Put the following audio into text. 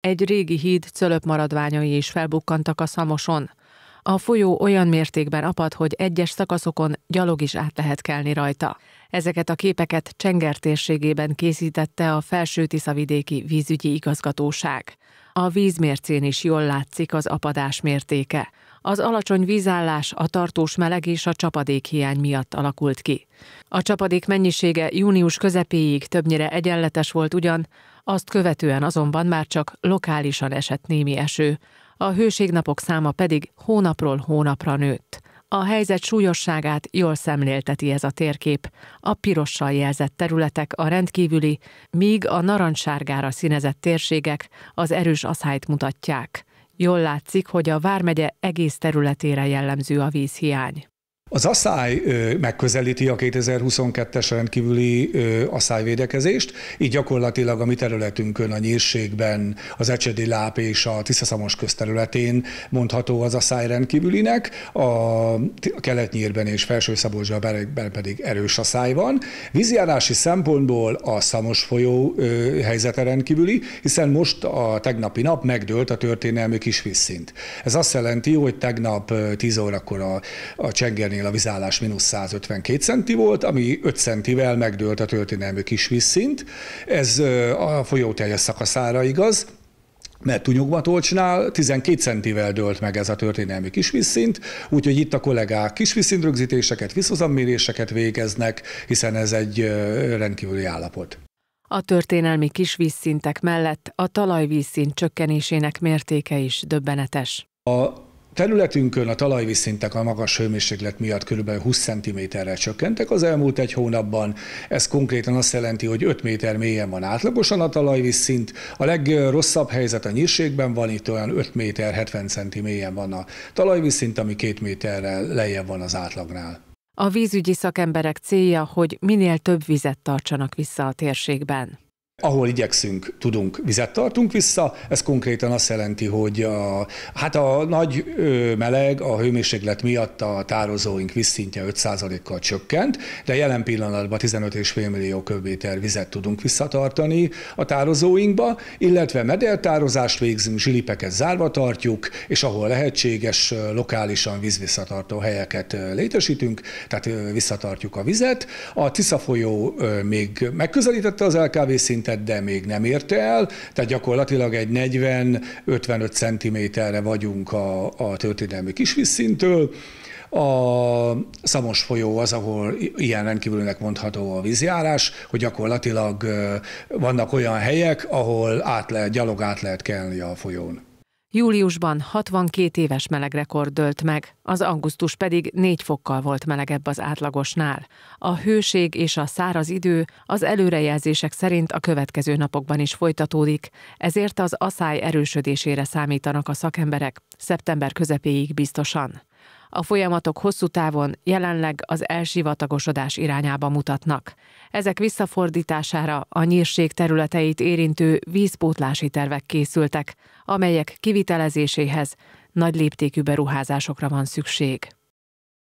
Egy régi híd cölöp maradványai is felbukkantak a szamoson. A folyó olyan mértékben apad, hogy egyes szakaszokon gyalog is át lehet kelni rajta. Ezeket a képeket Csenger térségében készítette a Felső Tiszavidéki Vízügyi Igazgatóság. A vízmércén is jól látszik az apadás mértéke az alacsony vízállás, a tartós meleg és a hiány miatt alakult ki. A csapadék mennyisége június közepéig többnyire egyenletes volt ugyan, azt követően azonban már csak lokálisan esett némi eső, a hőségnapok száma pedig hónapról hónapra nőtt. A helyzet súlyosságát jól szemlélteti ez a térkép. A pirossal jelzett területek a rendkívüli, míg a narancssárgára színezett térségek az erős aszályt mutatják. Jól látszik, hogy a Vármegye egész területére jellemző a vízhiány. Az asszály megközelíti a 2022-es rendkívüli asszályvédekezést, így gyakorlatilag a mi területünkön, a nyírségben, az Ecsedi Láp és a Tiszaszamos közterületén mondható az asszály rendkívülinek, a keletnyírben és felső szabolcsa pedig erős asszály van. Vízjárási szempontból a Szamos folyó helyzete rendkívüli, hiszen most a tegnapi nap megdőlt a történelmi kis vízszint. Ez azt jelenti, hogy tegnap 10 órakor a, a Csengerné Németországnél a vizálás mínusz 152 centi volt, ami 5 centivel megdőlt a történelmi kis vízszint. Ez a folyó teljes szakaszára igaz, mert Tunyugmatolcsnál 12 centivel dőlt meg ez a történelmi kisvízszint, úgyhogy itt a kollégák kisvízszint rögzítéseket, visszazamméréseket végeznek, hiszen ez egy rendkívüli állapot. A történelmi kisvízszintek mellett a talajvízszint csökkenésének mértéke is döbbenetes. A Területünkön a talajvízszintek a magas hőmérséklet miatt kb. 20 cm-rel csökkentek az elmúlt egy hónapban. Ez konkrétan azt jelenti, hogy 5 méter mélyen van átlagosan a talajvízszint. A legrosszabb helyzet a nyírségben van, itt olyan 5 méter 70 cm mélyen van a talajvízszint, ami 2 méterrel lejjebb van az átlagnál. A vízügyi szakemberek célja, hogy minél több vizet tartsanak vissza a térségben ahol igyekszünk, tudunk, vizet tartunk vissza. Ez konkrétan azt jelenti, hogy a, hát a nagy meleg a hőmérséklet miatt a tározóink vízszintje 5%-kal csökkent, de jelen pillanatban 15,5 millió köbméter vizet tudunk visszatartani a tározóinkba, illetve medeltározást végzünk, zsilipeket zárva tartjuk, és ahol lehetséges, lokálisan vízvisszatartó helyeket létesítünk, tehát visszatartjuk a vizet. A Tisza folyó még megközelítette az LKV szintet, megérintett, de még nem érte el, tehát gyakorlatilag egy 40-55 centiméterre vagyunk a, a történelmi kisvízszintől, a Szamos folyó az, ahol ilyen rendkívülnek mondható a vízjárás, hogy gyakorlatilag vannak olyan helyek, ahol át lehet, gyalog át lehet kelni a folyón. Júliusban 62 éves melegrekord dölt meg, az augusztus pedig 4 fokkal volt melegebb az átlagosnál. A hőség és a száraz idő az előrejelzések szerint a következő napokban is folytatódik, ezért az asszály erősödésére számítanak a szakemberek, szeptember közepéig biztosan a folyamatok hosszú távon jelenleg az elsivatagosodás irányába mutatnak. Ezek visszafordítására a nyírség területeit érintő vízpótlási tervek készültek, amelyek kivitelezéséhez nagy léptékű beruházásokra van szükség.